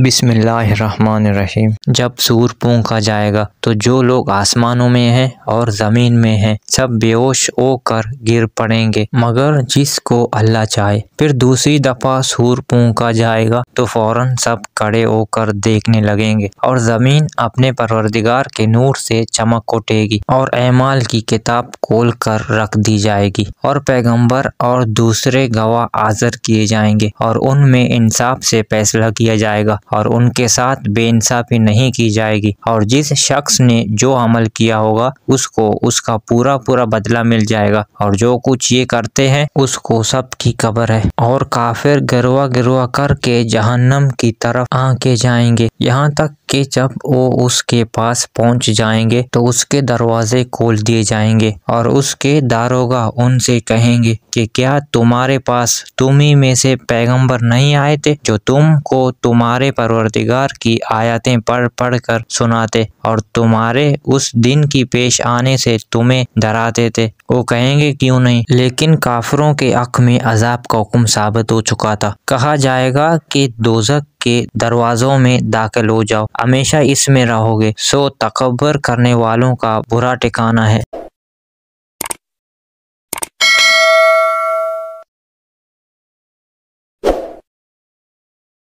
बिसमीम जब सूर पोंखा जाएगा तो जो लोग आसमानों में हैं और ज़मीन में हैं सब बेहोश कर गिर पड़ेंगे मगर जिसको अल्लाह चाहे फिर दूसरी दफ़ा सूर पोंखा जाएगा तो फौरन सब खड़े होकर देखने लगेंगे और ज़मीन अपने परवरदिगार के नूर से चमक उठेगी और एमाल की किताब खोल कर रख दी जाएगी और पैगम्बर और दूसरे गवाह हाजिर किए जाएंगे और उनमें इंसाफ से फैसला किया जाएगा जाएगा और उनके साथ बेइंसाफ़ी नहीं की जाएगी और जिस शख्स ने जो अमल किया होगा उसको उसका पूरा पूरा बदला मिल जाएगा और जो कुछ ये करते हैं उसको सब की खबर है और काफिर गिरवा गिरवा करके जहन्नम की तरफ आके जाएंगे यहाँ तक कि जब वो उसके पास पहुंच जाएंगे तो उसके दरवाजे खोल दिए जाएंगे और उसके दारोगा उनसे कहेंगे कि क्या तुम्हारे पास तुम ही में से पैगंबर नहीं आए थे जो तुमको तुम्हारे तुम्हारे परवरदिगार की आयतें पढ़ पढ़ कर सुनाते और तुम्हारे उस दिन की पेश आने से तुम्हें डराते थे वो कहेंगे क्यों नहीं लेकिन काफरों के अख में अजाब का हुक्म साबित हो चुका था कहा जाएगा कि दोजक के दरवाज़ों में दाखिल हो जाओ हमेशा इसमें रहोगे सो तकबर करने वालों का बुरा ठिकाना है